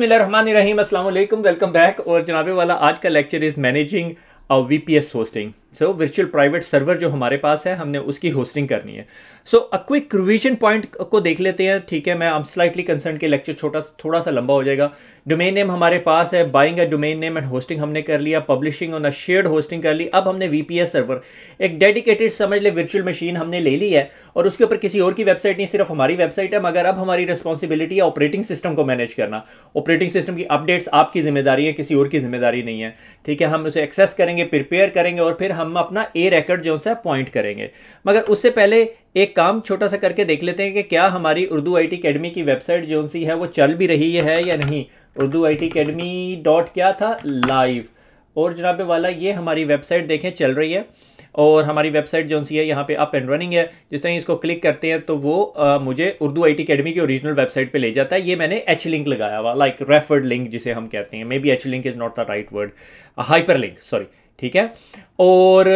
बसमिल welcome back और जनाबे वाला आज का lecture is managing V P S hosting so virtual private server जो हमारे पास है हमने उसकी होस्टिंग करनी है so a quick revision point को देख लेते हैं ठीक है मैं अब स्लाइटली कंसर्न के लेक्चर छोटा थोड़ा सा लंबा हो जाएगा डोमेन नेम हमारे पास है buying a domain name and hosting हमने कर लिया पब्लिशिंग और शेयर्ड होस्टिंग कर ली अब हमने वी सर्वर एक डेडिकेटेड समझ ले वर्चुअल मशीन हमने ले ली है और उसके ऊपर किसी और की वेबसाइट नहीं सिर्फ हमारी वेबसाइट है मगर अब हमारी रिस्पॉन्सिबिलिटी है ऑपरेटिंग सिस्टम को मैनेज करना ऑपरेटिंग सिस्टम की अपडेट्स आपकी जिम्मेदारी है किसी और की जिम्मेदारी नहीं है ठीक है हम उसे एक्सेस करेंगे प्रिपेयर करेंगे और फिर हम अपना ए रैकेट जो है पॉइंट करेंगे मगर उससे पहले एक काम छोटा सा करके देख लेते हैं कि क्या हमारी उर्दू आई टी अकेडमी की वेबसाइट जो सी है वो चल भी रही है या नहीं Urdu I T academy dot क्या था लाइव और जनाब वाला ये हमारी वेबसाइट देखें चल रही है और हमारी वेबसाइट जो सी है यहाँ पे अप एंड रनिंग है जिस तरह इसको क्लिक करते हैं तो वो आ, मुझे उर्दू आई टी की ओरिजिनल वेबसाइट पे ले जाता है ये मैंने एच लिंक लगाया हुआ लाइक रेफर्ड लिंक जिसे हम कहते हैं maybe H link is not the right word hyperlink sorry ठीक है और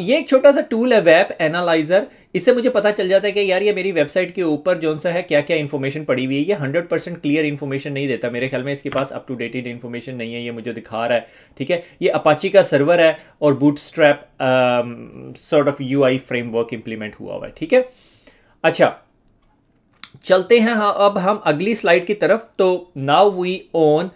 ये एक छोटा सा टूल है वेब एनालाइजर इससे मुझे पता चल जाता है कि यार ये मेरी वेबसाइट के ऊपर जो सा है क्या क्या इन्फॉर्मेशन पड़ी हुई है ये 100 परसेंट क्लियर इन्फॉर्मेशन नहीं देता मेरे ख्याल में इसके पास अप टू डेटेड इन्फॉर्मेशन नहीं है ये मुझे दिखा रहा है ठीक है ये अपाची का सर्वर है और bootstrap sort of U I framework implement हुआ हुआ है ठीक है अच्छा चलते हैं हाँ अब हम अगली स्लाइड की तरफ तो now we own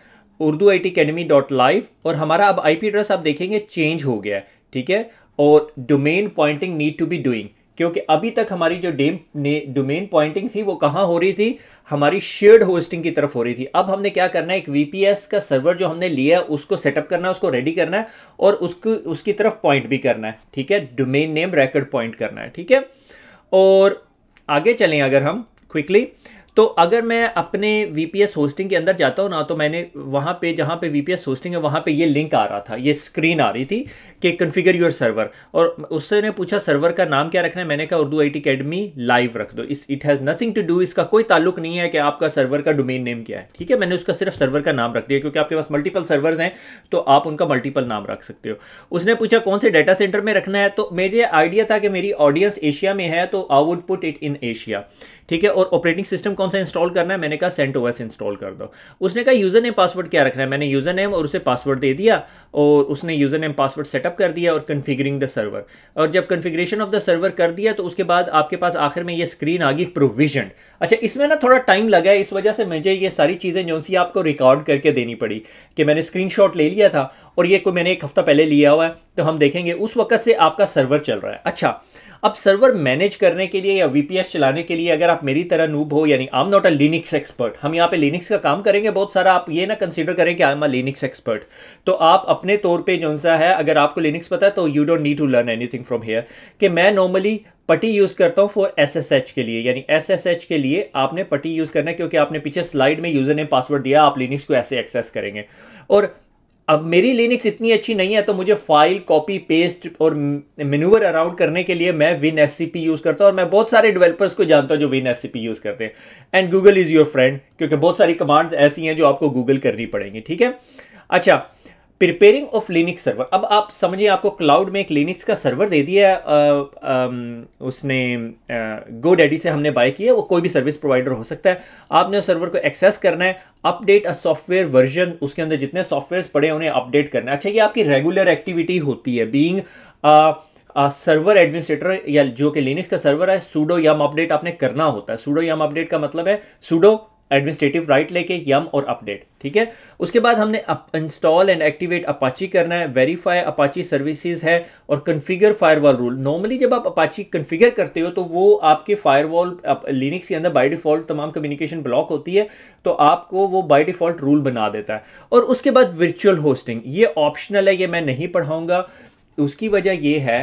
Urdu I T academy dot live और हमारा अब आई पी एड्रेस आप देखेंगे चेंज हो गया ठीक है और domain pointing need to be doing क्योंकि अभी तक हमारी जो डेम ने डोमेन पॉइंटिंग थी वो कहाँ हो रही थी हमारी शेयर्ड होस्टिंग की तरफ हो रही थी अब हमने क्या करना है एक वीपीएस का सर्वर जो हमने लिया है उसको सेटअप करना है उसको रेडी करना है और उसको उसकी तरफ पॉइंट भी करना है ठीक है डोमेन नेम रेकर्ड पॉइंट करना है ठीक है और आगे चलें अगर हम क्विकली तो अगर मैं अपने वी होस्टिंग के अंदर जाता हूँ ना तो मैंने वहाँ पे जहाँ पे वी पी एस होस्टिंग है वहाँ पे ये लिंक आ रहा था ये स्क्रीन आ रही थी कि कन्फिगर योर सर्वर और उससे ने पूछा सर्वर का नाम क्या रखना है मैंने कहा Urdu I T academy live रख दो इस it has nothing to do इसका कोई ताल्लुक नहीं है कि आपका सर्वर का डोमेन नेम क्या है ठीक है मैंने उसका सिर्फ सर्वर का नाम रख दिया क्योंकि आपके पास मल्टीपल सर्वर्स हैं तो आप उनका मल्टीपल नाम रख सकते हो उसने पूछा कौन से डाटा सेंटर में रखना है तो मेरे आइडिया था कि मेरी ऑडियंस एशिया में है तो I would put it in Asia ठीक है और ऑपरेटिंग सिस्टम कौन कौन सा इंस्टॉल करना है मैंने कहा सेंट ओएस इंस्टॉल कर दो उसने कहा यूज़र नेम पासवर्ड क्या रखना है मैंने यूज़र नेम और उसे पासवर्ड दे दिया और उसने यूज़र नेम पासवर्ड सेटअप कर दिया और कन्फिगरिंग द सर्वर और जब कन्फिग्रेशन ऑफ द सर्वर कर दिया तो उसके बाद आपके पास आखिर में ये स्क्रीन आ गई प्रोविजन अच्छा इसमें ना थोड़ा टाइम लगा है इस वजह से मुझे ये सारी चीज़ें जो सी आपको रिकॉर्ड करके देनी पड़ी कि मैंने स्क्रीन ले लिया था और ये को मैंने एक हफ़्ता पहले लिया हुआ है तो हम देखेंगे उस वक्त से आपका सर्वर चल रहा है अच्छा अब सर्वर मैनेज करने के लिए या वीपीएस चलाने के लिए अगर आप मेरी तरह नूब हो यानी I am not a Linux expert हम यहाँ पे लिनिक्स का काम करेंगे बहुत सारा आप ये ना कंसिडर करें कि I am a Linux expert तो आप अपने तौर पर जो सा है अगर आपको लिनिक्स पता है तो you don't need to learn anything from here कि मैं नॉर्मली पट्टी यूज़ करता हूँ फॉर एसएसएच के लिए यानी एसएसएच के लिए आपने पट्टी यूज़ करना है क्योंकि आपने पीछे स्लाइड में यूज़र ने पासवर्ड दिया आप लिनिक्स को ऐसे एक्सेस करेंगे और अब मेरी लिनिक्स इतनी अच्छी नहीं है तो मुझे फाइल कॉपी पेस्ट और मेनूवर अराउंड करने के लिए मैं विन एस यूज़ करता हूँ और मैं बहुत सारे डेवलपर्स को जानता हूँ जो विन एस यूज़ करते हैं and Google is your friend क्योंकि बहुत सारी कमांड्स ऐसी हैं जो आपको गूगल करनी पड़ेंगी ठीक है अच्छा प्रिपेयरिंग ऑफ लिनिक्स सर्वर अब आप समझिए आपको क्लाउड में एक लिनिक्स का सर्वर दे दिया आ, आ, उसने गो डैडी से हमने बाय किया वो कोई भी सर्विस प्रोवाइडर हो सकता है आपने उस सर्वर को एक्सेस करना है अपडेट अ सॉफ्टवेयर वर्जन उसके अंदर जितने सॉफ्टवेयर पड़े उन्हें अपडेट करना है अच्छा ये आपकी रेगुलर एक्टिविटी होती है बींग सर्वर एडमिनिस्ट्रेटर या जो कि लिनिक्स का सर्वर है सूडो यम अपडेट आपने करना होता है सूडो यम अपडेट का मतलब है सूडो एडमिनिस्ट्रेटिव राइट लेके यम और अपडेट ठीक है उसके बाद हमने इंस्टॉल एंड एक्टिवेट अपाची करना है वेरीफाई अपाची सर्विसेज है और कन्फिगर फायरवॉल रूल नॉर्मली जब आप अपाची कन्फिगर करते हो तो वो आपके फायरवॉल आप, लिनिक्स के अंदर बाय डिफॉल्ट तमाम कम्युनिकेशन ब्लॉक होती है तो आपको वो बाय डिफॉल्ट रूल बना देता है और उसके बाद वर्चुअल होस्टिंग ये ऑप्शनल है ये मैं नहीं पढ़ाऊंगा उसकी वजह यह है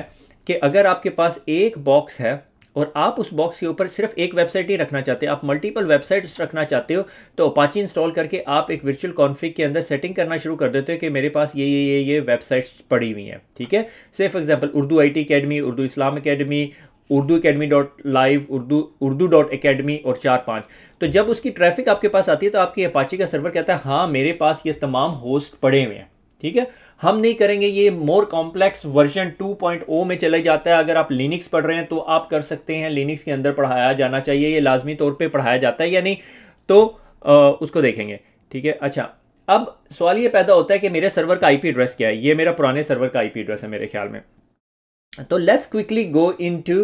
कि अगर आपके पास एक बॉक्स है और आप उस बॉक्स के ऊपर सिर्फ एक वेबसाइट ही रखना चाहते हैं आप मल्टीपल वेबसाइट्स रखना चाहते हो तो अपाची इंस्टॉल करके आप एक वर्चुअल कॉन्फ़िग के अंदर सेटिंग करना शुरू कर देते हो कि मेरे पास ये ये ये ये वेबसाइट्स पड़ी हुई हैं ठीक है सिर्फ for example Urdu I T academy Urdu Islam academy Urdu academy dot live Urdu Urdu dot academy और चार पाँच तो जब उसकी ट्रैफिक आपके पास आती है तो आपकी अपाची का सर्वर कहता है हाँ मेरे पास ये तमाम होस्ट पड़े हुए हैं ठीक है हम नहीं करेंगे ये मोर कॉम्प्लेक्स वर्जन 2.0 में चले जाता है अगर आप लिनिक्स पढ़ रहे हैं तो आप कर सकते हैं लिनिक्स के अंदर पढ़ाया जाना चाहिए ये लाजमी तौर पे पढ़ाया जाता है या नहीं तो आ, उसको देखेंगे ठीक है अच्छा अब सवाल ये पैदा होता है कि मेरे सर्वर का आईपी एड्रेस क्या है ये मेरा पुराने सर्वर का आईपी एड्रेस है मेरे ख्याल में तो let's quickly go into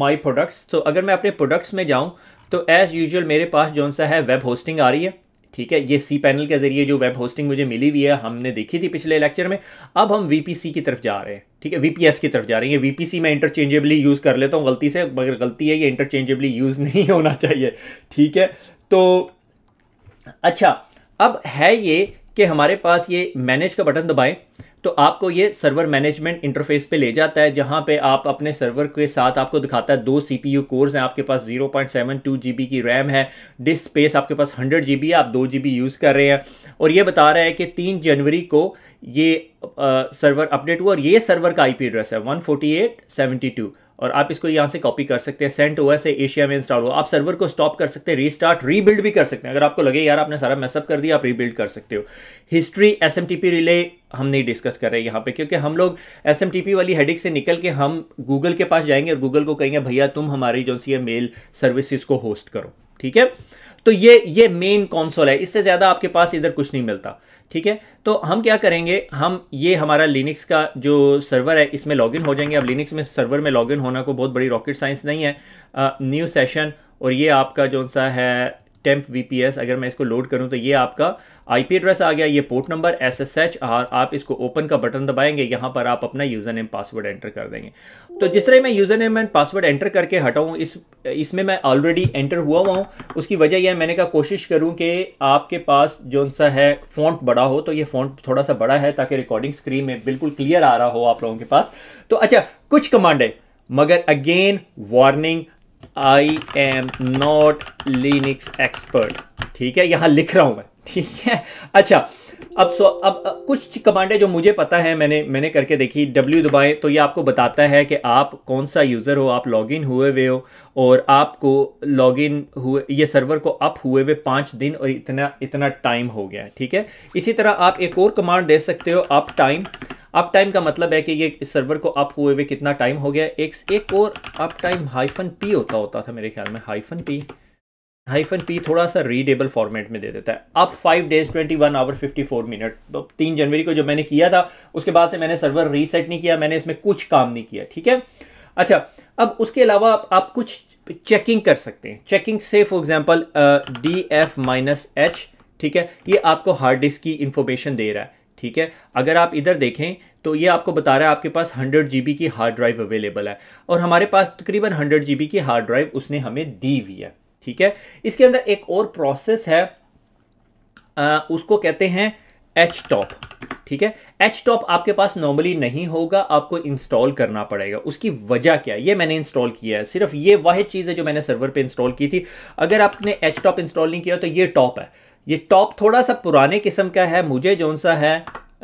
my products तो अगर मैं अपने प्रोडक्ट्स में जाऊँ तो एज़ यूजल मेरे पास जो सा है वेब होस्टिंग आ रही है ठीक है ये सी पैनल के जरिए जो वेब होस्टिंग मुझे मिली हुई है हमने देखी थी पिछले लेक्चर में अब हम वीपीसी की तरफ जा रहे हैं ठीक है वीपीएस की तरफ जा रहे हैं वीपीसी मैं इंटरचेंजेबली यूज़ कर लेता हूँ गलती से मगर गलती है ये इंटरचेंजेबली यूज़ नहीं होना चाहिए ठीक है तो अच्छा अब है ये कि हमारे पास ये मैनेज का बटन दबाएं तो आपको ये सर्वर मैनेजमेंट इंटरफेस पे ले जाता है जहाँ पे आप अपने सर्वर के साथ आपको दिखाता है दो सीपीयू कोर्स हैं आपके पास 0.72 जीबी की रैम है डिस्क स्पेस आपके पास 100 जीबी है आप दो जीबी यूज़ कर रहे हैं और ये बता रहा है कि तीन जनवरी को ये आ, सर्वर अपडेट हुआ और ये सर्वर का आईपी एड्रेस है वन और आप इसको यहाँ से कॉपी कर सकते हैं सेंट ओएस से एशिया में इंस्टॉल हो आप सर्वर को स्टॉप कर सकते हैं रीस्टार्ट रीबिल्ड भी कर सकते हैं अगर आपको लगे यार आपने सारा मैसअप कर दिया आप रीबिल्ड कर सकते हो हिस्ट्री एस रिले हम नहीं डिस्कस कर रहे यहाँ पे क्योंकि हम लोग एस वाली हेडिक से निकल के हम गूगल के पास जाएंगे और गूगल को कहेंगे भैया तुम हमारी जो सी मेल सर्विसेज को होस्ट करो ठीक है तो ये ये मेन कॉन्सोल है इससे ज़्यादा आपके पास इधर कुछ नहीं मिलता ठीक है तो हम क्या करेंगे हम ये हमारा लिनिक्स का जो सर्वर है इसमें लॉगिन हो जाएंगे अब लिनिक्स में सर्वर में लॉगिन होना को बहुत बड़ी रॉकेट साइंस नहीं है न्यू सेशन और ये आपका जो सा है टेम्प वीपीएस अगर मैं इसको लोड करूं तो ये आपका आईपी एड्रेस आ गया ये port number S S H और आप इसको ओपन का बटन दबाएंगे यहाँ पर आप अपना यूज़र नेम पासवर्ड एंटर कर देंगे तो जिस तरह मैं user name and password enter करके हटा इस इसमें मैं ऑलरेडी एंटर हुआ हुआ हूँ उसकी वजह यह मैंने कहा कोशिश करूँ कि आपके पास जो सा है फ़ॉन्ट बड़ा हो तो ये फ़ॉन्ट थोड़ा सा बड़ा है ताकि रिकॉर्डिंग स्क्रीन में बिल्कुल क्लियर आ रहा हो आप लोगों के पास तो अच्छा कुछ कमांड है मगर again warning I am not Linux expert ठीक है यहां लिख रहा हूं मैं ठीक है अच्छा अब सो अब, अब कुछ कमांडें जो मुझे पता है मैंने मैंने करके देखी डब्ल्यू दबाए तो ये आपको बताता है कि आप कौन सा यूज़र हो आप लॉगिन हुए हुए हो और आपको लॉगिन हुए ये सर्वर को अप हुए हुए पाँच दिन और इतना इतना टाइम हो गया ठीक है इसी तरह आप एक और कमांड दे सकते हो अप टाइम अप टाइम का मतलब है कि ये इस सर्वर को अप हुए हुए कितना टाइम हो गया एक एक और अप टाइम हाइफन पी होता होता था मेरे ख्याल में हाइफन पी हाइफन पी थोड़ा सा रीडेबल फॉर्मेट में दे देता है up five days twenty one hour fifty four minute तो तीन जनवरी को जो मैंने किया था उसके बाद से मैंने सर्वर रीसेट नहीं किया मैंने इसमें कुछ काम नहीं किया ठीक है अच्छा अब उसके अलावा आप, आप कुछ चेकिंग कर सकते हैं चेकिंग से for example D F minus H ठीक है ये आपको हार्ड डिस्क की इंफॉर्मेशन दे रहा है ठीक है अगर आप इधर देखें तो ये आपको बता रहा है आपके पास हंड्रेड जी की हार्ड ड्राइव अवेलेबल है और हमारे पास तकरीबन हंड्रेड जी की हार्ड ड्राइव उसने हमें दी हुई है ठीक है इसके अंदर एक और प्रोसेस है आ, उसको कहते हैं एच टॉप ठीक है एच टॉप आपके पास नॉर्मली नहीं होगा आपको इंस्टॉल करना पड़ेगा उसकी वजह क्या है ये मैंने इंस्टॉल किया है सिर्फ ये वह चीज़ है जो मैंने सर्वर पे इंस्टॉल की थी अगर आपने एच टॉप इंस्टॉल नहीं किया तो ये टॉप है ये टॉप थोड़ा सा पुराने किस्म का है मुझे जौन सा है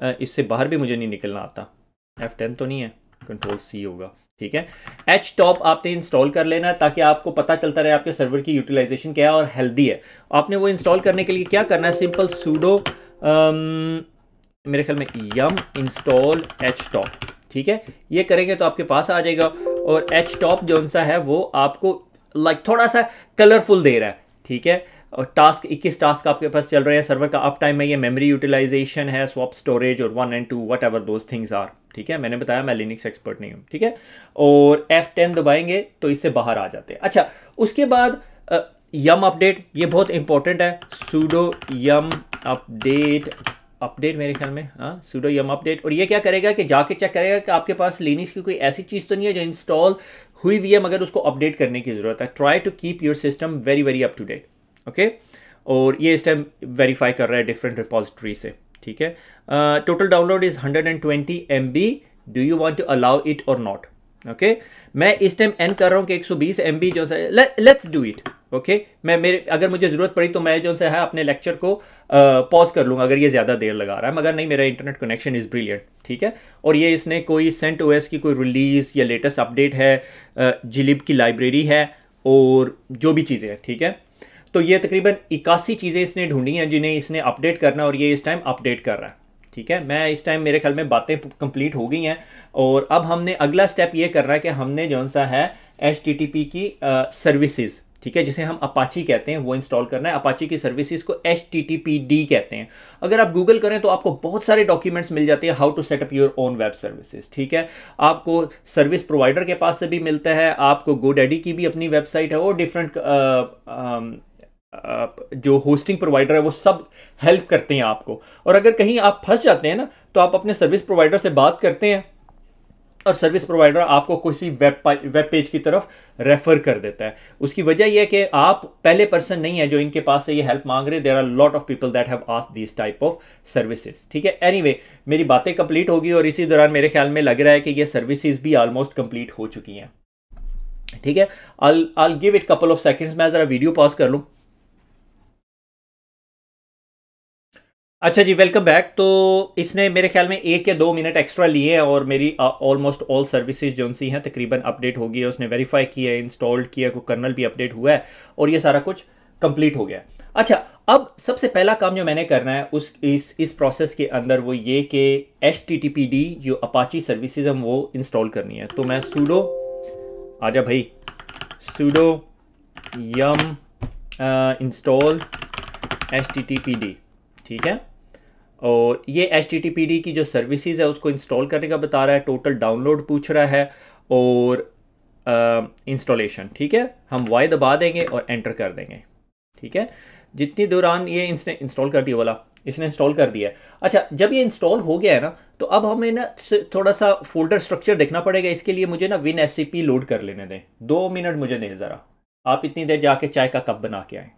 इससे बाहर भी मुझे नहीं निकलना आता एफ टेन तो नहीं है कंट्रोल सी होगा ठीक है एच टॉप आपने इंस्टॉल कर लेना है ताकि आपको पता चलता रहे आपके सर्वर की यूटिलाइजेशन क्या है और हेल्दी है आपने वो इंस्टॉल करने के लिए क्या करना है सिंपल सूडो मेरे ख्याल में यम इंस्टॉल एच टॉप ठीक है ये करेंगे तो आपके पास आ जाएगा और एच टॉप जो सा है वो आपको लाइक like, थोड़ा सा कलरफुल दे रहा है ठीक है टास्क 21 टास्क आपके पास चल रहे हैं सर्वर का अप टाइम में ये मेमोरी यूटिलाइजेशन है स्वॉप स्टोरेज और one and two whatever those things are ठीक है मैंने बताया मैं लिनिक्स एक्सपर्ट नहीं हूँ ठीक है और एफ टेन दबाएंगे तो इससे बाहर आ जाते हैं अच्छा उसके बाद यम अपडेट ये बहुत इंपॉर्टेंट है सूडो यम अपडेट अपडेट मेरे ख्याल में हाँ सूडो यम अपडेट और ये क्या करेगा कि जाके चेक करेगा कि आपके पास लिनिक्स की कोई ऐसी चीज़ तो नहीं है जो इंस्टॉल हुई हुई है मगर उसको अपडेट करने की ज़रूरत है try to keep your system very very up to date okay और ये इस टाइम वेरीफाई कर रहा है डिफरेंट रिपोजिटरी से ठीक है total download is 120 B do you want to allow it or not okay मैं इस टाइम एन कर रहा हूँ कि 120 बी जो है लेट्स डू इट ओके मैं मेरे अगर मुझे ज़रूरत पड़ी तो मैं जो है अपने लेक्चर को पॉज uh, कर लूँगा अगर ये ज़्यादा देर लगा रहा है मगर नहीं मेरा इंटरनेट कनेक्शन इज़ ब्रिलियंट ठीक है और ये इसने कोई सेंट ओ की कोई रिलीज़ या लेटेस्ट अपडेट है जिलिब uh, की लाइब्रेरी है और जो भी चीज़ें हैं ठीक है तो ये तकरीबन इक्यासी चीज़ें इसने ढूंढी हैं जिन्हें इसने अपडेट करना और ये इस टाइम अपडेट कर रहा है ठीक है मैं इस टाइम मेरे ख्याल में बातें कंप्लीट हो गई हैं और अब हमने अगला स्टेप ये कर रहा है कि हमने जो सा है एच की सर्विसेज ठीक है जिसे हम अपाची कहते हैं वो इंस्टॉल करना है अपाची की सर्विसेज को एच कहते हैं अगर आप गूगल करें तो आपको बहुत सारे डॉक्यूमेंट्स मिल जाते हैं how to setup your own web services ठीक है आपको सर्विस प्रोवाइडर के पास से भी मिलता है आपको गोडेडी की भी अपनी वेबसाइट है और डिफरेंट जो होस्टिंग प्रोवाइडर है वो सब हेल्प करते हैं आपको और अगर कहीं आप फंस जाते हैं ना तो आप अपने सर्विस प्रोवाइडर से बात करते हैं और सर्विस प्रोवाइडर आपको किसी वेब वेब पेज की तरफ रेफर कर देता है उसकी वजह यह है कि आप पहले पर्सन नहीं है जो इनके पास से ये हेल्प मांग रहे there are lot of people that have ask this type of services ठीक है एनीवे anyway, मेरी बातें कंप्लीट होगी और इसी दौरान मेरे ख्याल में लग रहा है कि ये सर्विसेज भी ऑलमोस्ट कंप्लीट हो चुकी हैं ठीक है I I give it couple of seconds मैं ज़रा वीडियो पॉज कर लूँ अच्छा जी वेलकम बैक तो इसने मेरे ख्याल में एक या दो मिनट एक्स्ट्रा लिए हैं और मेरी ऑलमोस्ट ऑल सर्विसेज जो सी हैं तकरीबन अपडेट हो गई है उसने वेरीफाई किया है इंस्टॉल्ड किया को कर्नल भी अपडेट हुआ है और ये सारा कुछ कंप्लीट हो गया अच्छा अब सबसे पहला काम जो मैंने करना है उस इस इस प्रोसेस के अंदर वो ये कि एच जो अपाची सर्विसज हम वो इंस्टॉल करनी है तो मैं सूडो आ भाई सूडो यम इंस्टॉल एच ठीक है और ये एच की जो सर्विसेज है उसको इंस्टॉल करने का बता रहा है टोटल डाउनलोड पूछ रहा है और इंस्टॉलेशन ठीक है हम वाई दबा देंगे और एंटर कर देंगे ठीक है जितनी दौरान ये इसने इंस्टॉल कर दिया वाला इसने इंस्टॉल कर दिया है अच्छा जब ये इंस्टॉल हो गया है ना तो अब हमें ना थोड़ा सा फोल्डर स्ट्रक्चर देखना पड़ेगा इसके लिए मुझे ना विन एस लोड कर लेने दें दो मिनट मुझे दें ज़रा आप इतनी देर जाके चाय का कप बना के आएँ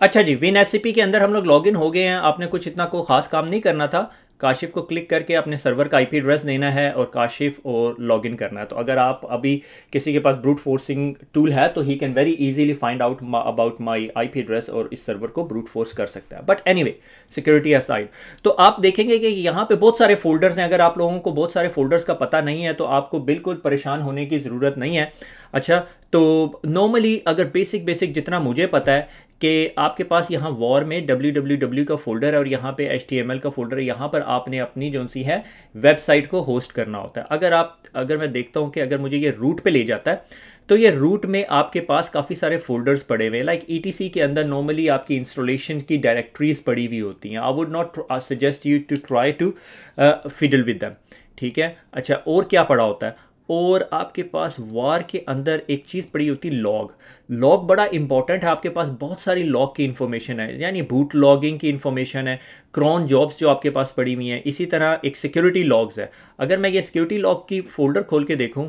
अच्छा जी विन एस के अंदर हम लोग लॉगिन हो गए हैं आपने कुछ इतना कोई खास काम नहीं करना था काशिफ को क्लिक करके अपने सर्वर का आईपी एड्रेस देना है और काशिफ और लॉगिन करना है तो अगर आप अभी किसी के पास ब्रूट फोर्सिंग टूल है तो he can very easily find out about my IP address और इस सर्वर को ब्रूट फोर्स कर सकता है बट एनीवे सिक्योरिटी असाइड तो आप देखेंगे कि यहाँ पे बहुत सारे फोल्डर्स हैं अगर आप लोगों को बहुत सारे फोल्डर्स का पता नहीं है तो आपको बिल्कुल परेशान होने की ज़रूरत नहीं है अच्छा तो नॉर्मली अगर बेसिक बेसिक जितना मुझे पता है कि आपके पास यहाँ वॉर में www का फोल्डर है और यहाँ पे html का फोल्डर है यहाँ पर आपने अपनी जो सी है वेबसाइट को होस्ट करना होता है अगर आप अगर मैं देखता हूँ कि अगर मुझे ये रूट पे ले जाता है तो ये रूट में आपके पास काफ़ी सारे फोल्डर्स पड़े हुए हैं लाइक ई के अंदर नॉर्मली आपकी इंस्टॉलेशन की डायरेक्ट्रीज पड़ी हुई होती हैं I would not suggest you to try to fiddle with them ठीक है अच्छा और क्या पड़ा होता है और आपके पास वार के अंदर एक चीज़ पड़ी होती लॉग लॉग बड़ा इंपॉर्टेंट है आपके पास बहुत सारी लॉग की इन्फॉर्मेशन है यानी बूट लॉगिंग की इन्फॉर्मेशन है क्रॉन जॉब्स जो आपके पास पड़ी हुई हैं इसी तरह एक सिक्योरिटी लॉग्स है अगर मैं ये सिक्योरिटी लॉग की फोल्डर खोल के देखूँ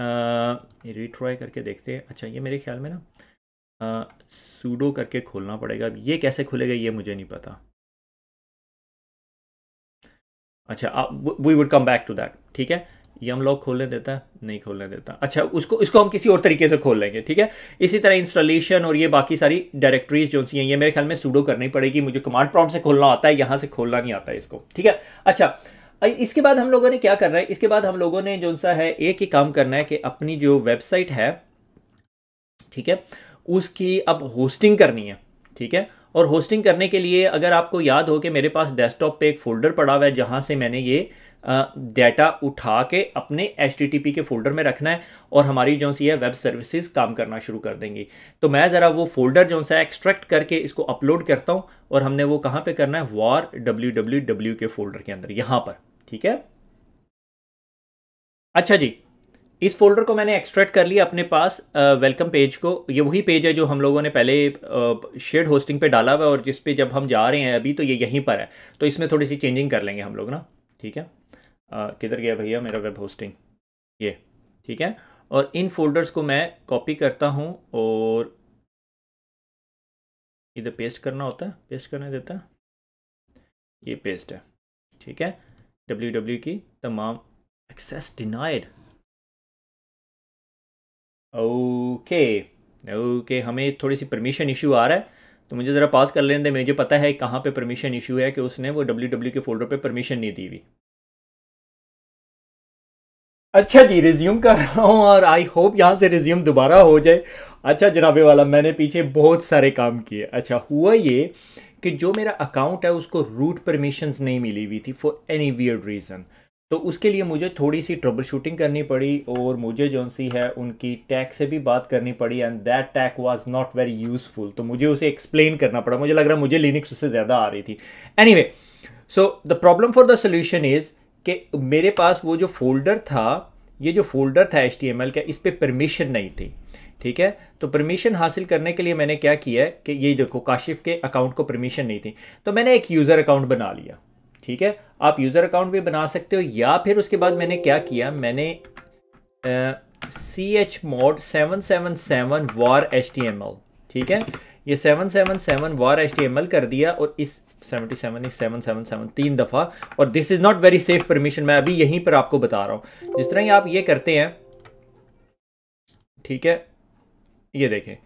रिट्राई करके देखते हैं अच्छा ये मेरे ख्याल में ना सूडो करके खोलना पड़ेगा अब ये कैसे खुलेगा ये मुझे नहीं पता अच्छा we would come back to that ठीक है ये हम लॉक खोलने देता है नहीं खोलने देता अच्छा उसको इसको हम किसी और तरीके से खोल लेंगे ठीक है इसी तरह इंस्टॉलेशन और ये बाकी सारी डायरेक्टरीज जो सी हैं ये मेरे ख्याल में सूडो करनी पड़ेगी मुझे कमांड प्रॉम्प्ट से खोलना आता है यहाँ से खोलना नहीं आता है इसको ठीक है अच्छा इसके बाद हम लोगों ने क्या करना है इसके बाद हम लोगों ने जो सा है एक ही काम करना है कि अपनी जो वेबसाइट है ठीक है उसकी अब होस्टिंग करनी है ठीक है और होस्टिंग करने के लिए अगर आपको याद हो कि मेरे पास डेस्कटॉप पे एक फोल्डर पड़ा हुआ है जहाँ से मैंने ये डेटा उठा के अपने एच के फ़ोल्डर में रखना है और हमारी जो सी है वेब सर्विसेज काम करना शुरू कर देंगी तो मैं ज़रा वो फोल्डर जो सा एक्सट्रैक्ट करके इसको अपलोड करता हूँ और हमने वो कहाँ पे करना है वार डब्ल्यू डब्ल्यू डब्ल्यू के फोल्डर के अंदर यहाँ पर ठीक है अच्छा जी इस फोल्डर को मैंने एक्सट्रैक्ट कर लिया अपने पास वेलकम पेज को ये वही पेज है जो हम लोगों ने पहले शेड होस्टिंग पे डाला हुआ है और जिस पे जब हम जा रहे हैं अभी तो ये यहीं पर है तो इसमें थोड़ी सी चेंजिंग कर लेंगे हम लोग ना ठीक है किधर गया भैया मेरा वेब होस्टिंग ये ठीक है और इन फोल्डर्स को मैं कॉपी करता हूँ और इधर पेस्ट करना होता है पेस्ट करने देता है ये पेस्ट है ठीक है डब्ल्यू डब्ल्यू e की तमाम एक्सेस डिनाइड ओके ओके हमें थोड़ी सी परमिशन इशू आ रहा है तो मुझे ज़रा पास कर लेने दे मुझे पता है कहाँ पे परमिशन इशू है कि उसने वो डब्ल्यू डब्ल्यू e के फोल्डर पे परमिशन नहीं दी हुई अच्छा जी रिज्यूम कर रहा हूँ और आई होप यहाँ से रिज्यूम दोबारा हो जाए अच्छा जनाबे वाला मैंने पीछे बहुत सारे काम किए अच्छा हुआ ये कि जो मेरा अकाउंट है उसको रूट परमिशंस नहीं मिली हुई थी फॉर एनी वियर्ड रीज़न तो उसके लिए मुझे थोड़ी सी ट्रबल शूटिंग करनी पड़ी और मुझे जो सी है उनकी टैग से भी बात करनी पड़ी and that tag was not very useful तो मुझे उसे एक्सप्लेन करना पड़ा मुझे लग रहा मुझे लिनिक्स उससे ज़्यादा आ रही थी anyway so the problem for the solution is कि मेरे पास वो जो फोल्डर था ये जो फोल्डर था एच का इस पर परमिशन नहीं थी ठीक है तो परमिशन हासिल करने के लिए मैंने क्या किया कि ये देखो काशिफ के अकाउंट को परमिशन नहीं थी तो मैंने एक यूज़र अकाउंट बना लिया ठीक है आप यूज़र अकाउंट भी बना सकते हो या फिर उसके बाद मैंने क्या किया मैंने C H mod seven seven seven var H ठीक है ये seven seven seven var H कर दिया और इस seventy seven is seven seven seven तीन दफ़ा और this is not very safe permission मैं अभी यहीं पर आपको बता रहा हूँ जिस तरह ही आप ये करते हैं ठीक है ये देखें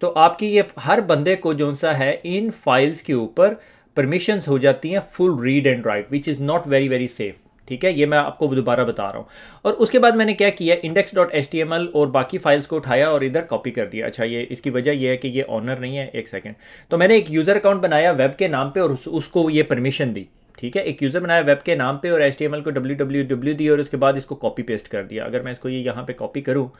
तो आपकी ये हर बंदे को जो सा है इन फाइल्स के ऊपर परमिशंस हो जाती हैं full read and write which is not very very safe ठीक है ये मैं आपको दोबारा बता रहा हूँ और उसके बाद मैंने क्या किया index dot H T M L और बाकी फाइल्स को उठाया और इधर कॉपी कर दिया अच्छा ये इसकी वजह ये है कि ये ऑनर नहीं है एक सेकेंड तो मैंने एक यूज़र अकाउंट बनाया वेब के नाम पर और उस, उसको ये परमिशन दी ठीक है एक यूज़र बनाया वेब के नाम पर और एच को डब्ल्यू डब्ल्यू डब्ल्यू दी और उसके बाद इसको कॉपी पेस्ट कर दिया अगर मैं इसको ये यहाँ पर कॉपी करूँ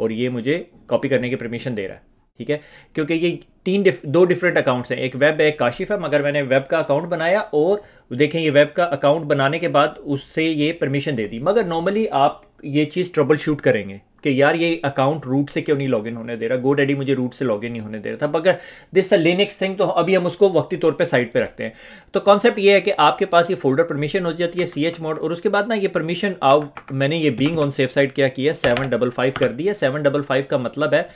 और ये मुझे कॉपी करने की परमिशन दे रहा है ठीक है क्योंकि ये तीन डिफ, दो डिफरेंट अकाउंट्स हैं एक वेब है एक काशिफ है मगर मैंने वेब का अकाउंट बनाया और देखें ये वेब का अकाउंट बनाने के बाद उससे ये परमिशन दे दी मगर नॉर्मली आप ये चीज़ ट्रबल शूट करेंगे कि यार ये अकाउंट रूट से क्यों नहीं लॉगिन होने दे रहा गो डैडी मुझे रूट से लॉगिन नहीं होने दे रहा था मगर दिस अ लिनिक्स थिंग तो अभी हम उसको वक्ती तौर पे साइड पे रखते हैं तो कॉन्सेप्ट ये है कि आपके पास ये फोल्डर परमिशन हो जाती है सी एच मोड और उसके बाद ना ये परमिशन आउट मैंने ये बींग ऑन सेफ साइड क्या किया सेवन डबल फाइव कर दिया सेवन डबल फाइव का मतलब है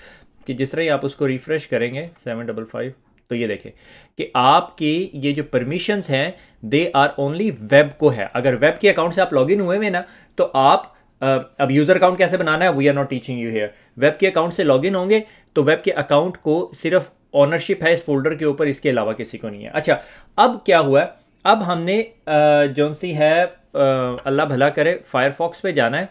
कि जिस तरह ही आप उसको रिफ़्रेश करेंगे सेवन डबल फाइव तो ये देखें कि आपकी ये जो परमिशंस हैं दे आर ओनली वेब को है अगर वेब के अकाउंट से आप लॉगिन हुए हुए ना तो आप Uh, अब यूज़र अकाउंट कैसे बनाना है we are not teaching you here web के अकाउंट से लॉगिन होंगे तो वेब के अकाउंट को सिर्फ ऑनरशिप है इस फोल्डर के ऊपर इसके अलावा किसी को नहीं है अच्छा अब क्या हुआ अब हमने uh, जो सी है uh, अल्लाह भला करे फायरफॉक्स पे जाना है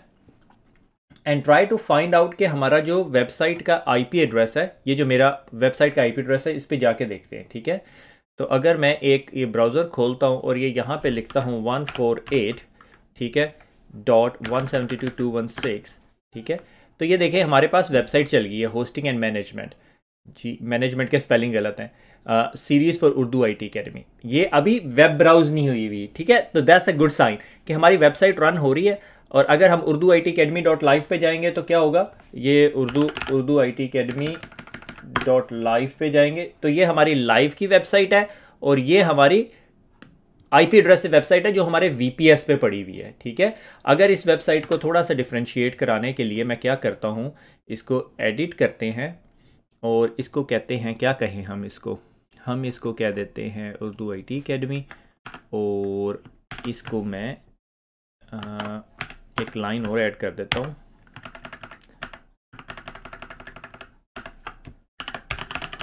and try to find out कि हमारा जो वेबसाइट का आईपी एड्रेस है ये जो मेरा वेबसाइट का आईपी एड्रेस है इस पर जाके देखते हैं ठीक है तो अगर मैं एक ये ब्राउज़र खोलता हूँ और ये यहाँ पे लिखता हूँ वन फोर एट ठीक है dot one seventy two two one six ठीक है तो ये देखिए हमारे पास वेबसाइट चल गई है hosting and management G management के स्पेलिंग गलत हैं series for Urdu I T academy ये अभी वेब ब्राउज नहीं हुई हुई ठीक है तो दैट्स अ गुड साइन कि हमारी वेबसाइट रन हो रही है और अगर हम Urdu I T academy dot live पर जाएंगे तो क्या होगा ये Urdu Urdu I T academy dot live पर जाएंगे तो ये हमारी लाइव की वेबसाइट है और ये हमारी आई पी एड्रेस वेबसाइट है जो हमारे वी पी एस पे पड़ी हुई है ठीक है अगर इस वेबसाइट को थोड़ा सा डिफ्रेंशिएट कराने के लिए मैं क्या करता हूँ इसको एडिट करते हैं और इसको कहते हैं क्या कहें हम इसको हम इसको कह देते हैं उर्दू आई टी अकेडमी और इसको मैं आ, एक लाइन और ऐड कर देता हूँ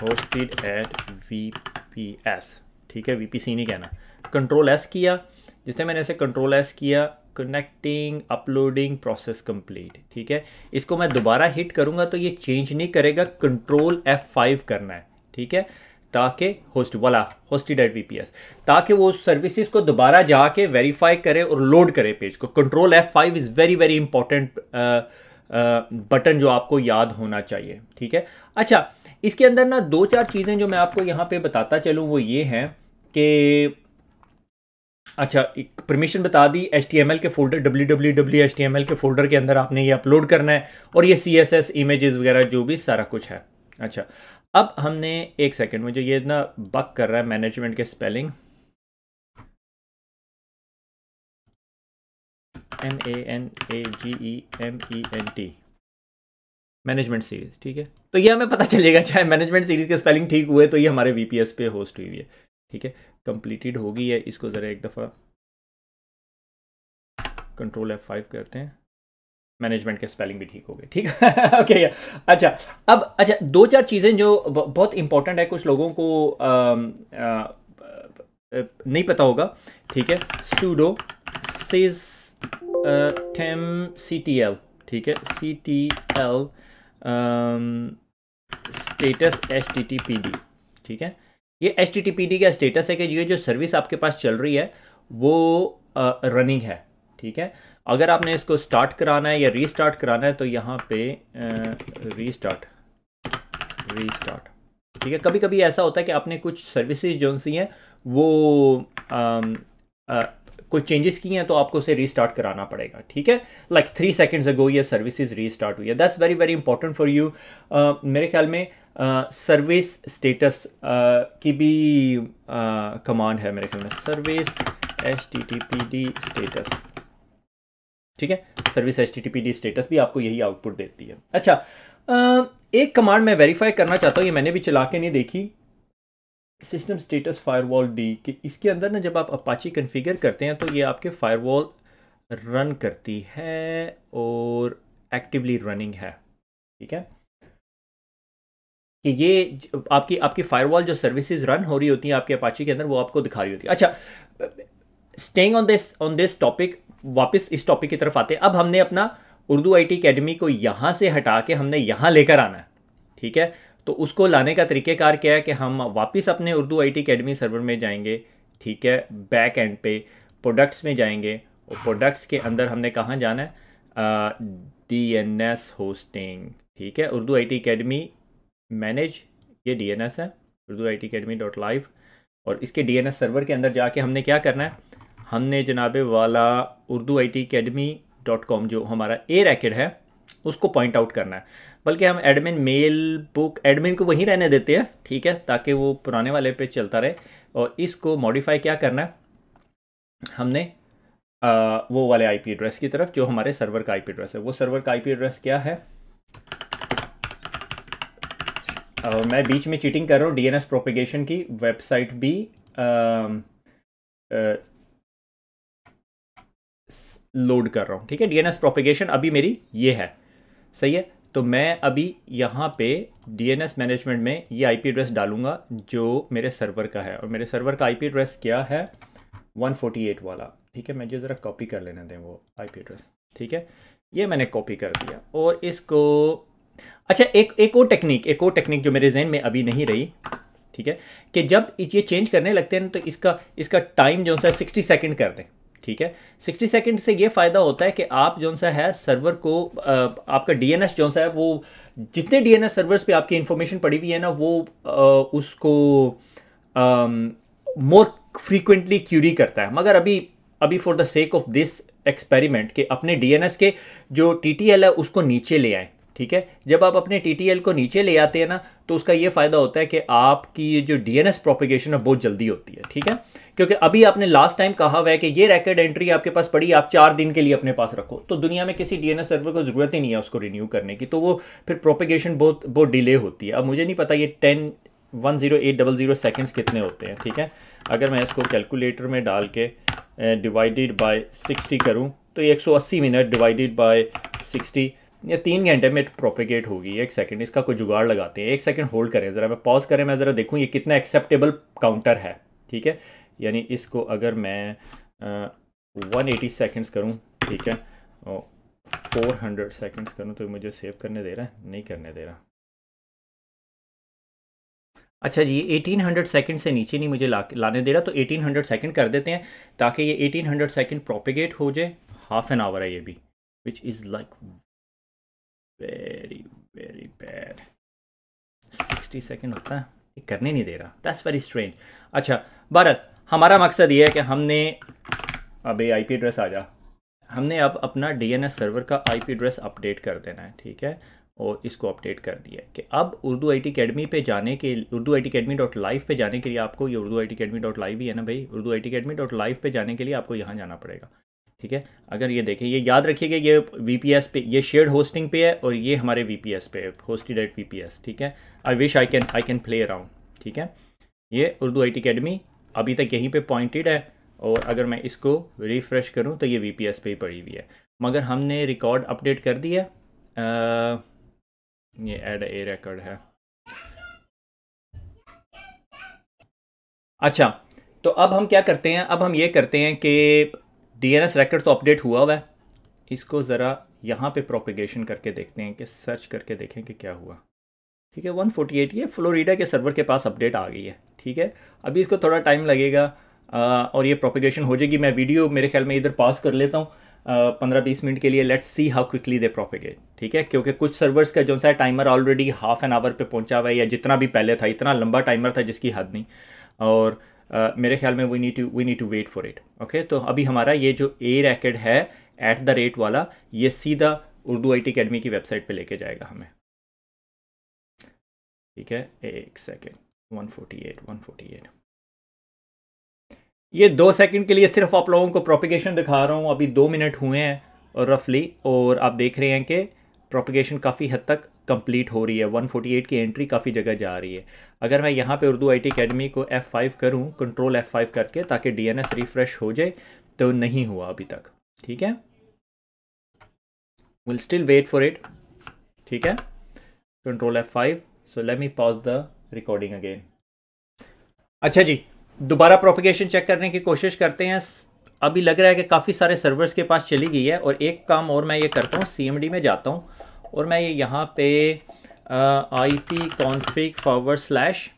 hosted at V P S ठीक है वी नहीं कहना कंट्रोल एस किया जिससे मैंने इसे कंट्रोल एस किया कनेक्टिंग अपलोडिंग प्रोसेस कंप्लीट ठीक है इसको मैं दोबारा हिट करूँगा तो ये चेंज नहीं करेगा कंट्रोल एफ फाइव करना है ठीक है ताकि होस्ट वाला होस्टेड एट वी ताकि वो उस सर्विसेज को दोबारा जाके वेरीफाई करे और लोड करे पेज को control F five is very very important button जो आपको याद होना चाहिए ठीक है अच्छा इसके अंदर ना दो चार चीज़ें जो मैं आपको यहाँ पे बताता चलूँ वो ये हैं कि अच्छा एक परमिशन बता दी एच के फोल्डर डब्ल्यू डब्ल्यू के फोल्डर के अंदर आपने ये अपलोड करना है और ये सी एस वगैरह जो भी सारा कुछ है अच्छा अब हमने एक सेकंड मुझे ये इतना बक कर रहा है मैनेजमेंट के spelling M A N A G E M E N T management series ठीक है तो ये हमें पता चलेगा चाहे मैनेजमेंट सीरीज के स्पेलिंग ठीक हुए तो ये हमारे वीपीएस पे होस्ट हुई है ठीक है कंप्लीटेड होगी है इसको ज़रा एक दफ़ा कंट्रोल एफ फाइव करते हैं मैनेजमेंट के स्पेलिंग भी ठीक हो गए ठीक ओके okay, अच्छा अब अच्छा दो चार चीज़ें जो बहुत इंपॉर्टेंट है कुछ लोगों को आ, आ, नहीं पता होगा ठीक है सूडो सिज टेम सी टी एल ठीक है C T L status H T T P D ठीक है ये H T T P D का स्टेटस है कि ये जो सर्विस आपके पास चल रही है वो रनिंग uh, है ठीक है अगर आपने इसको स्टार्ट कराना है या रीस्टार्ट कराना है तो यहाँ पे रीस्टार्ट रीस्टार्ट ठीक है कभी कभी ऐसा होता है कि आपने कुछ सर्विसेज जो सी हैं वो कुछ चेंजेस किए हैं तो आपको उसे रीस्टार्ट कराना पड़ेगा ठीक है लाइक थ्री सेकेंड्स अगो ये सर्विसेज रीस्टार्ट हुई है that's very very important for you मेरे ख्याल में सर्विस uh, स्टेटस uh, की भी कमांड uh, है मेरे ख्याल में service H T T P D status ठीक है सर्विस एच टी स्टेटस भी आपको यही आउटपुट देती है अच्छा एक कमांड मैं वेरीफाई करना चाहता हूँ ये मैंने भी चला के नहीं देखी सिस्टम स्टेटस फायरवॉल डी कि इसके अंदर ना जब आप अपाची कन्फिगर करते हैं तो ये आपके फायरवॉल रन करती है और एक्टिवली रनिंग है ठीक है कि ये आपकी आपकी फायरवॉल जो सर्विसेज रन हो रही होती हैं आपके अपाची के अंदर वो आपको दिखा रही होती है अच्छा staying on this on this topic वापस इस टॉपिक की तरफ आते हैं अब हमने अपना उर्दू आई टी अकेडमी को यहाँ से हटा के हमने यहाँ लेकर आना है ठीक है तो उसको लाने का तरीक़ेकार क्या है कि हम वापस अपने Urdu I T academy server में जाएंगे ठीक है बैक एंड पे प्रोडक्ट्स में जाएंगे और प्रोडक्ट्स के अंदर हमने कहाँ जाना है डी एन एस होस्टिंग ठीक है Urdu I T academy manage ये डी एन एस है Urdu I T academy dot live और इसके डी एन एस सर्वर के अंदर जाके हमने क्या करना है हमने जनाब वाला Urdu I T academy dot com जो हमारा ए रैकेट है उसको पॉइंट आउट करना है बल्कि हम एडमिन मेल बुक एडमिन को वहीं रहने देते हैं ठीक है ताकि वो पुराने वाले पे चलता रहे और इसको मॉडिफाई क्या करना है हमने आ, वो वाले आईपी एड्रेस की तरफ जो हमारे सर्वर का आईपी एड्रेस है वो सर्वर का आईपी एड्रेस क्या है आ, मैं बीच में चीटिंग कर रहा हूँ डीएनएस प्रोपिगेशन की वेबसाइट भी आ, आ, लोड कर रहा हूँ ठीक है डीएनएस प्रोपिगेशन अभी मेरी ये है सही है तो मैं अभी यहाँ पे डीएनएस मैनेजमेंट में ये आईपी एड्रेस डालूंगा जो मेरे सर्वर का है और मेरे सर्वर का आईपी एड्रेस क्या है 148 वाला ठीक है मैं जो ज़रा कॉपी कर लेने दें वो आईपी एड्रेस ठीक है ये मैंने कॉपी कर दिया और इसको अच्छा एक एक और टेक्निक एक और टेक्निक जो मेरे जहन में अभी नहीं रही ठीक है कि जब ये चेंज करने लगते हैं तो इसका इसका टाइम जो है सिक्सटी सेकेंड कर दें ठीक है 60 सेकंड से ये फ़ायदा होता है कि आप जो सा है सर्वर को आपका डीएनएस जो सा है वो जितने डीएनएस सर्वर्स पे आपकी इंफॉर्मेशन पड़ी हुई है ना वो उसको मोर फ्रीक्वेंटली क्यूरी करता है मगर अभी अभी for the sake of this experiment के अपने डीएनएस के जो टीटीएल है उसको नीचे ले आए ठीक है जब आप अपने टी को नीचे ले आते हैं ना तो उसका ये फ़ायदा होता है कि आपकी जो डी एन प्रोपिगेशन है बहुत जल्दी होती है ठीक है क्योंकि अभी आपने लास्ट टाइम कहा हुआ है कि ये रैकेट एंट्री आपके पास पड़ी आप चार दिन के लिए अपने पास रखो तो दुनिया में किसी डी सर्वर को ज़रूरत ही नहीं है उसको रिन्यू करने की तो वो फिर प्रोपिगेशन बहुत बहुत डिले होती है अब मुझे नहीं पता ये ten one zero eight double zero seconds कितने होते हैं ठीक है अगर मैं इसको कैलकुलेटर में डाल के डिवाइडेड बाय सिक्सटी करूँ तो ये एक सौ अस्सी मिनट डिवाइडेड बाय सिक्सटी या तीन घंटे में प्रोपेगेट होगी एक सेकंड इसका कोई जुगाड़ लगाते हैं एक सेकंड होल्ड करें ज़रा मैं पॉज करें मैं ज़रा देखूँ ये कितना एक्सेप्टेबल काउंटर है ठीक है यानी इसको अगर मैं वन एटी सेकेंड्स करूँ ठीक है फोर हंड्रेड सेकेंड्स करूँ तो मुझे सेव करने दे रहा है नहीं करने दे रहा अच्छा जी एटीन हंड्रेड सेकेंड से नीचे नहीं मुझे ला लाने दे रहा तो एटीन हंड्रेड सेकेंड कर देते हैं ताकि ये एटीन हंड्रेड सेकेंड प्रोपेगेट हो जाए हाफ एन आवर है ये भी which is like very very bad sixty second होता है ये करने नहीं दे रहा दैट्स वेरी स्ट्रेंज अच्छा भारत हमारा मकसद ये है कि हमने अबे आईपी एड्रेस आ जा हमने अब अपना डीएनएस सर्वर का आईपी एड्रेस अपडेट कर देना है ठीक है और इसको अपडेट कर दिया कि अब उर्दू आई टी अकेडमी पर जाने के Urdu I T academy dot live पर जाने के लिए आपको ये Urdu I T academy dot live ही है ना भाई Urdu I T academy dot live पर जाने के लिए आपको यहाँ जाना पड़ेगा ठीक है अगर ये देखें ये याद रखिएगा ये वी पे ये शेयर्ड होस्टिंग पे है और ये हमारे वी पे है होस्टेड एट वी ठीक है I wish I can I can play around ठीक है ये उर्दू आई टी अभी तक यहीं पे पॉइंटेड है और अगर मैं इसको रिफ़्रेश करूं तो ये वी पे ही पड़ी हुई है मगर हमने रिकॉर्ड अपडेट कर दिया आ, ये एड ए रिकॉर्ड है अच्छा तो अब हम क्या करते हैं अब हम ये करते हैं कि डीएनएस रेकर्ड तो अपडेट हुआ हुआ है इसको ज़रा यहाँ पे प्रोपिगेशन करके देखते हैं कि सर्च करके देखें कि क्या हुआ ठीक है 148 ये फ्लोरिडा के सर्वर के पास अपडेट आ गई है ठीक है अभी इसको थोड़ा टाइम लगेगा आ, और ये प्रोपिगेशन हो जाएगी मैं वीडियो मेरे ख्याल में इधर पास कर लेता हूँ पंद्रह बीस मिनट के लिए let's see how quickly they propagate ठीक है क्योंकि कुछ सर्वर्स का जो सा timer already half an hour पे पहुंचा हुआ है या जितना भी पहले था इतना लंबा टाइमर था जिसकी हद नहीं और मेरे ख्याल में we need to we need to wait for it okay तो अभी हमारा ये जो ए रैकेट है एट द रेट वाला ये सीधा उर्दू आई टी अकेडमी की वेबसाइट पर लेके जाएगा हमें ठीक है एक second one forty eight one forty eight ये दो सेकंड के लिए सिर्फ आप लोगों को प्रोपिगेशन दिखा रहा हूँ अभी दो मिनट हुए हैं और रफली और आप देख रहे हैं कि प्रोपिगेशन काफ़ी हद तक कंप्लीट हो रही है 148 की एंट्री काफ़ी जगह जा रही है अगर मैं यहाँ पे उर्दू आईटी एकेडमी को F5 करूँ कंट्रोल F5 करके ताकि डीएनएस रिफ्रेश हो जाए तो नहीं हुआ अभी तक ठीक है will still wait for it ठीक है control F five so let me pause the recording again अच्छा जी दोबारा प्रोपिगेशन चेक करने की कोशिश करते हैं अभी लग रहा है कि काफ़ी सारे सर्वर्स के पास चली गई है और एक काम और मैं ये करता हूँ सी में जाता हूँ और मैं ये यहाँ पे I P config forward slash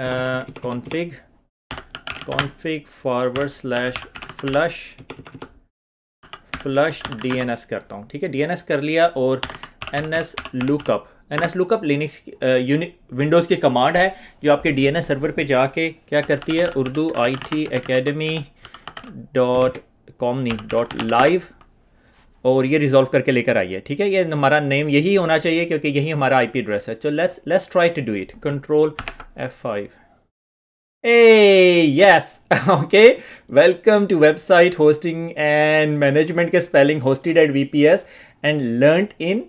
config config forward slash flush flush DNS करता हूँ ठीक है डीएनएस कर लिया और N S lookup N S lookup linux windows की कमांड है जो आपके डी एन एस सर्वर पे जाके क्या करती है Urdu I T academy dot com नहीं डॉट लाइव और ये रिजॉल्व करके लेकर आइए ठीक है ये हमारा नेम यही होना चाहिए क्योंकि यही हमारा आई पी एड्रेस है तो let's let's try to do it control F five A yes okay welcome to website hosting and management के spelling hosted at V P S and learn in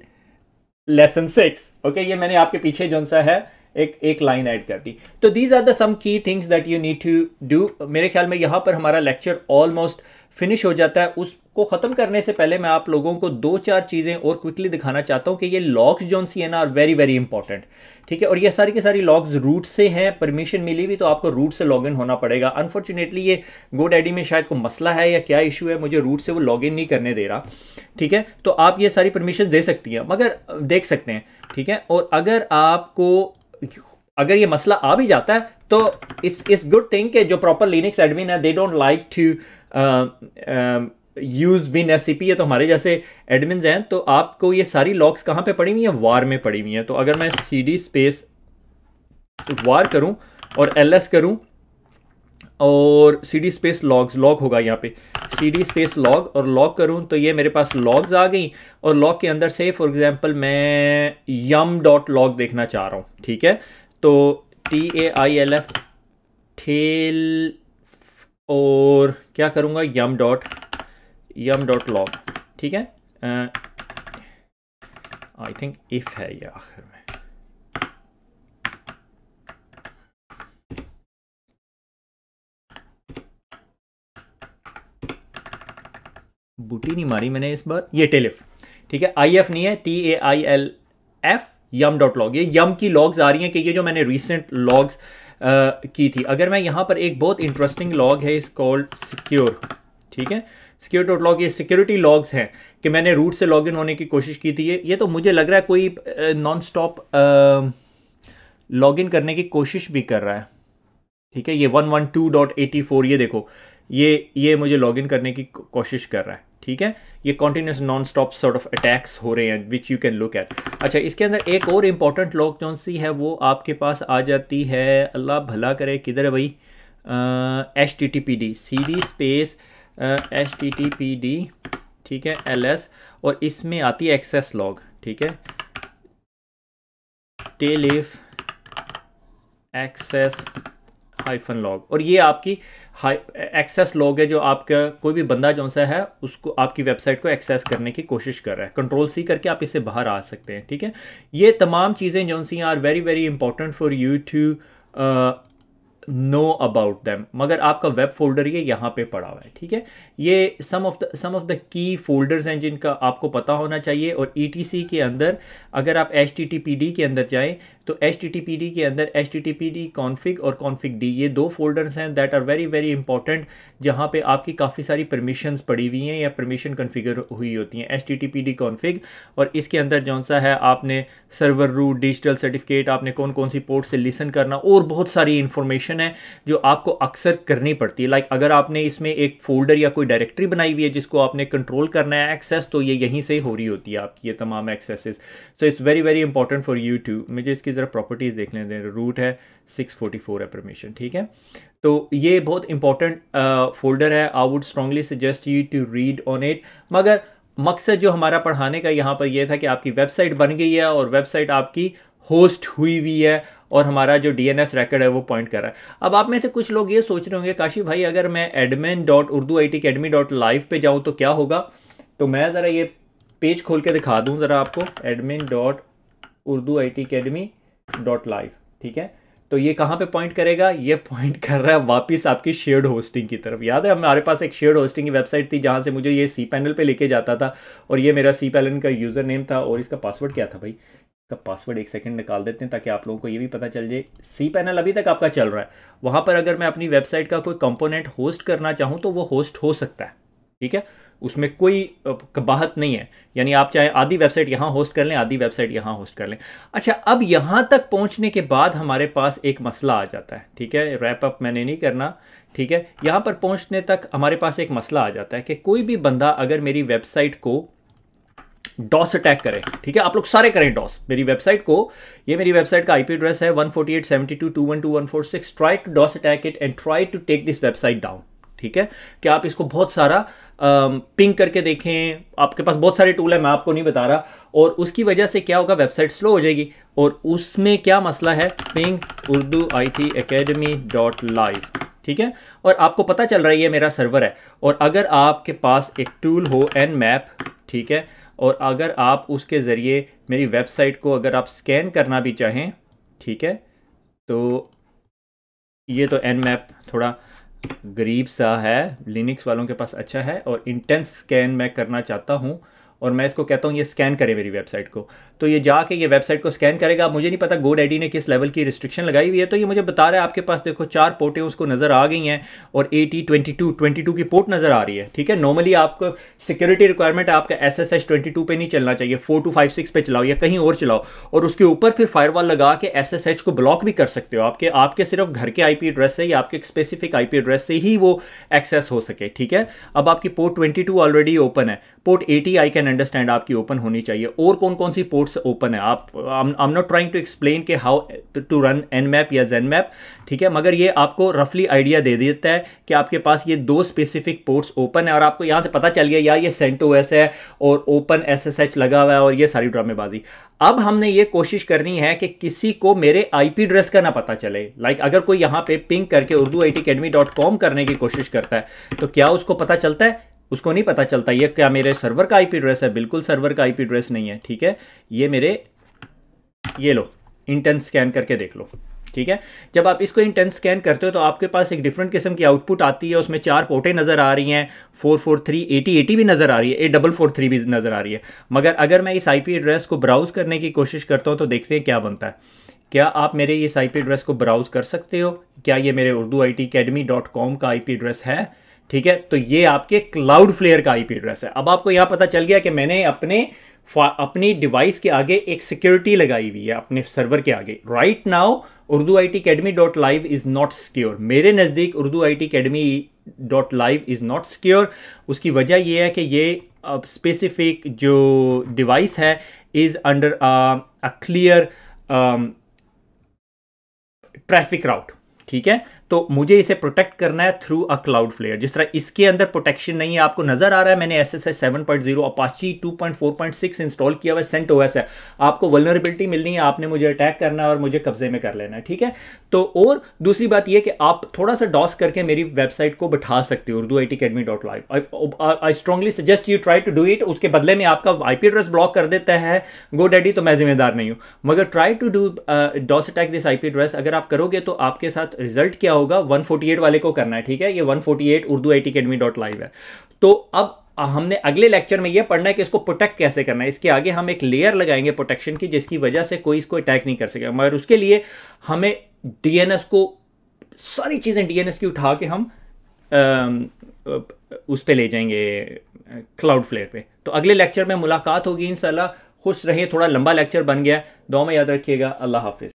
lesson six okay ये मैंने आपके पीछे जो सा है एक एक लाइन ऐड कर दी तो these are the some key things that you need to do मेरे ख्याल में यहाँ पर हमारा लेक्चर ऑलमोस्ट फिनिश हो जाता है उस को ख़त्म करने से पहले मैं आप लोगों को दो चार चीज़ें और क्विकली दिखाना चाहता हूँ कि ये लॉक्स जो C N are very very important ठीक है और ये सारी की सारी लॉक्स रूट से हैं परमिशन मिली भी तो आपको रूट से लॉगिन होना पड़ेगा अनफॉर्चुनेटली ये गो डैडी में शायद कोई मसला है या क्या इशू है मुझे रूट से वो लॉगिन नहीं करने दे रहा ठीक है तो आप ये सारी परमिशन दे सकती हैं मगर देख सकते हैं ठीक है और अगर आपको अगर ये मसला आ भी जाता है तो इस इस गुड थिंग के जो प्रॉपर लिनिक्स एडमिन है they don't like to use win S C P है तो हमारे जैसे एडमिन हैं तो आपको ये सारी लॉक्स कहाँ पे पड़ी हुई हैं वार में पड़ी हुई हैं तो अगर मैं सी डी स्पेस वार करूँ और एल एस करूँ और C D space logs log होगा यहाँ पे सी डी स्पेस लॉग और लॉक करूँ तो ये मेरे पास लॉग्स आ गई और लॉग के अंदर से फॉर एग्ज़ाम्पल मैं यम डॉट लॉग देखना चाह रहा हूँ ठीक है तो T A I L F tail और क्या करूँगा yum dot yum dot log ठीक है आई थिंक इफ है ये आखिर में बूटी नहीं मारी मैंने इस बार ये टेलिफ ठीक है आई एफ नहीं है T A I L F yum dot log ये यम की लॉग्स आ रही हैं कि ये जो मैंने रिसेंट लॉग्स uh, की थी अगर मैं यहां पर एक बहुत इंटरेस्टिंग लॉग है इस कॉल्ड सिक्योर ठीक है सिक्योर डॉट लॉग ये सिक्योरिटी लॉग्स हैं कि मैंने रूट से लॉग इन होने की कोशिश की थी ये ये तो मुझे लग रहा है कोई नॉन स्टॉप लॉग इन करने की कोशिश भी कर रहा है ठीक है ये one one two dot eighty four ये देखो ये ये मुझे लॉग इन करने की कोशिश कर रहा है ठीक है ये continuous non stop sort of attacks हो रहे हैं which you can look at अच्छा इसके अंदर एक और इम्पॉर्टेंट लॉक जो सी है वो आपके पास आ जाती है अल्लाह भला करे किधर है भाई H T T P D C D space H T T P D ठीक है एल एस और इसमें आती है एक्सेस लॉग ठीक है टेलिफ एक्सेस हाइफन लॉग और ये आपकी एक्सेस लॉग है जो आपका कोई भी बंदा जो सा है उसको आपकी वेबसाइट को एक्सेस करने की कोशिश कर रहा है कंट्रोल सी करके आप इससे बाहर आ सकते हैं ठीक है ये तमाम चीज़ें जो C are very very important for you to know about them मगर आपका वेब फोल्डर ये यहाँ पे पड़ा हुआ है ठीक है ये some of the some of the key folders हैं जिनका आपको पता होना चाहिए और ई e के अंदर अगर आप एच के अंदर जाएँ तो एच के अंदर एच कॉन्फ़िग और कॉन्फ़िग डी ये दो फोल्डर्स हैं that are very very important जहाँ पे आपकी काफ़ी सारी परमिशंस पड़ी हुई हैं या परमिशन कन्फिगर हुई होती हैं एच टी कॉन्फ़िग और इसके अंदर जौन सा है आपने सर्वर रूट डिजिटल सर्टिफिकेट आपने कौन कौन सी पोर्ट से लिसन करना और बहुत सारी इन्फॉर्मेशन है जो आपको अक्सर करनी पड़ती है लाइक like अगर आपने इसमें एक फोल्डर या कोई डायरेक्ट्री बनाई हुई है जिसको आपने कंट्रोल करना है एक्सेस तो ये यहीं से हो रही होती है आपकी ये तमाम accesses so it's very very important for you to मुझे इसके इसकी ज़रा प्रॉपर्टीज़ देख लेते हैं रूट है 644 फोर्टी फोर एप्रमेशन ठीक है तो ये बहुत इंपॉर्टेंट फोल्डर है I would strongly suggest you to read on it मगर मकसद जो हमारा पढ़ाने का यहाँ पर यह था कि आपकी वेबसाइट बन गई है और वेबसाइट आपकी होस्ट हुई हुई है और हमारा जो डी रिकॉर्ड है वो पॉइंट कर रहा है अब आप में से कुछ लोग ये सोच रहे होंगे काशी भाई अगर मैं admin dot Urdu I T academy dot live पर जाऊँ तो क्या होगा तो मैं ज़रा ये पेज खोल के दिखा दूँ ज़रा आपको admin dot Urdu I T academy dot live ठीक है तो ये कहाँ पे पॉइंट करेगा ये पॉइंट कर रहा है वापस आपकी शेयर्ड होस्टिंग की तरफ याद है हमारे पास एक शेयर्ड होस्टिंग की वेबसाइट थी जहाँ से मुझे ये सी पैनल पे लेके जाता था और ये मेरा सी पैनल का यूज़र नेम था और इसका पासवर्ड क्या था भाई इसका पासवर्ड एक सेकंड निकाल देते हैं ताकि आप लोगों को ये भी पता चल जाए सी पैनल अभी तक आपका चल रहा है वहाँ पर अगर मैं अपनी वेबसाइट का कोई कंपोनेंट होस्ट करना चाहूँ तो वो होस्ट हो सकता है ठीक है उसमें कोई कबाहत नहीं है यानी आप चाहे आधी वेबसाइट यहाँ होस्ट कर लें आधी वेबसाइट यहाँ होस्ट कर लें अच्छा अब यहाँ तक पहुँचने के बाद हमारे पास एक मसला आ जाता है ठीक है रैप अप मैंने नहीं करना ठीक है यहाँ पर पहुँचने तक हमारे पास एक मसला आ जाता है कि कोई भी बंदा अगर मेरी वेबसाइट को डॉस अटैक करें ठीक है आप लोग सारे करें डॉस मेरी वेबसाइट को ये मेरी वेबसाइट का आईपी एड्रेस है one one one forty eight seventy two two two four six try to DOS attack it and try to take this website down ठीक है कि आप इसको बहुत सारा पिंग करके देखें आपके पास बहुत सारे टूल है मैं आपको नहीं बता रहा और उसकी वजह से क्या होगा वेबसाइट स्लो हो जाएगी और उसमें क्या मसला है ping Urdu I T academy dot live ठीक है और आपको पता चल रहा है ये मेरा सर्वर है और अगर आपके पास एक टूल हो एन मैप ठीक है और अगर आप उसके ज़रिए मेरी वेबसाइट को अगर आप स्कैन करना भी चाहें ठीक है तो ये तो एन मैप थोड़ा गरीब सा है लिनक्स वालों के पास अच्छा है और इंटेंस स्कैन मैं करना चाहता हूँ और मैं इसको कहता हूँ ये स्कैन करे मेरी वेबसाइट को तो ये जाके ये वेबसाइट को स्कैन करेगा मुझे नहीं पता गोड एडी ने किस लेवल की रिस्ट्रिक्शन लगाई हुई है तो ये मुझे बता रहा है आपके पास देखो चार पोर्टें उसको नज़र आ गई हैं और A twenty two twenty two की पोर्ट नज़र आ रही है ठीक है नॉर्मली आपको सिक्योरिटी रिक्वायरमेंट आपका S S H twenty two पर नहीं चलना चाहिए फोर टू फाइव सिक्स पे चलाओ या कहीं और चलाओ और उसके ऊपर फिर फायर लगा के एस एस एच को ब्लॉक भी कर सकते हो आपके आपके सिर्फ घर के आई पी एड्रेस से या आपके स्पेसिफिक आई पी एड्रेस से ही वो एक्सेस हो सके ठीक है अब आपकी port twenty two already open है port eighty I can understand आपकी ओपन होनी चाहिए और कौन कौन सी पोर्ट्स ओपन है आप I am not trying to explain के how to run N map या जेन मैप ठीक है मगर ये आपको रफली आइडिया दे देता है कि आपके पास ये दो स्पेसिफिक पोर्ट्स ओपन है और आपको यहाँ से पता चल गया यार ये सेंटो एस है और ओपन एस एस एच लगा हुआ है और ये सारी ड्रामेबाजी अब हमने ये कोशिश करनी है कि किसी को मेरे आईपी एड्रेस का ना पता चले लाइक like, अगर कोई यहाँ पे पिंक करके उर्दू आई करने की कोशिश करता है तो क्या उसको पता चलता है उसको नहीं पता चलता ये क्या मेरे सर्वर का आईपी एड्रेस है बिल्कुल सर्वर का आईपी एड्रेस नहीं है ठीक है ये मेरे ये लो इंटेंस स्कैन करके देख लो ठीक है जब आप इसको इंटेंस स्कैन करते हो तो आपके पास एक डिफरेंट किस्म की आउटपुट आती है उसमें चार पोर्टें नज़र आ रही हैं four four three eighty eighty भी नज़र आ रही है एट डबल फोर थ्री भी नज़र आ रही है मगर अगर मैं इस आईपी एड्रेस को ब्राउज़ करने की कोशिश करता हूँ तो देखते हैं क्या बनता है क्या आप मेरे इस आईपी एड्रेस को ब्राउज़ कर सकते हो क्या ये मेरे Urdu I T academy dot com का आईपी एड्रेस है ठीक है तो ये आपके क्लाउड फ्लेयर का आईपी एड्रेस है अब आपको यहां पता चल गया कि मैंने अपने अपनी डिवाइस के आगे एक सिक्योरिटी लगाई हुई है अपने सर्वर के आगे right now Urdu I T academy dot live is not secure मेरे नज़दीक Urdu I T academy dot live is not secure उसकी वजह यह है कि ये स्पेसिफिक जो डिवाइस है is under a clear traffic route ठीक है तो मुझे इसे प्रोटेक्ट करना है थ्रू अ क्लाउड फ्लेयर जिस तरह इसके अंदर प्रोटेक्शन नहीं है आपको नजर आ रहा है मैंने S S zero apache two six install किया हुआ सेंट ओ है आपको वलनरेबिलिटी मिलनी है आपने मुझे अटैक करना है और मुझे कब्जे में कर लेना है ठीक है तो और दूसरी बात यह कि आप थोड़ा सा डॉस करके मेरी वेबसाइट को बैठा सकते हो Urdu I T academy dot live I strongly suggest you try to do it उसके बदले में आपका आई एड्रेस ब्लॉक कर देता है गो डैडी तो मैं जिम्मेदार नहीं हूँ मगर try to do DOS attack this I P address अगर आप करोगे तो आपके साथ रिजल्ट क्या होगा 148 वाले को करना है ठीक है ये 148 उर्दू आई है तो अब हमने अगले लेक्चर में ये पढ़ना है कि इसको प्रोटेक्ट कैसे करना है इसके आगे हम एक लेयर लगाएंगे प्रोटेक्शन की जिसकी वजह से कोई इसको अटैक नहीं कर सकेगा मगर उसके लिए हमें डीएनएस को सारी चीज़ें डीएनएस की उठा के हम आ, उस पर ले जाएंगे क्लाउड फ्लेयर पे तो अगले लेक्चर में मुलाकात होगी इन खुश रहिए थोड़ा लंबा लेक्चर बन गया दो में याद रखिएगा अल्लाह हाफिज़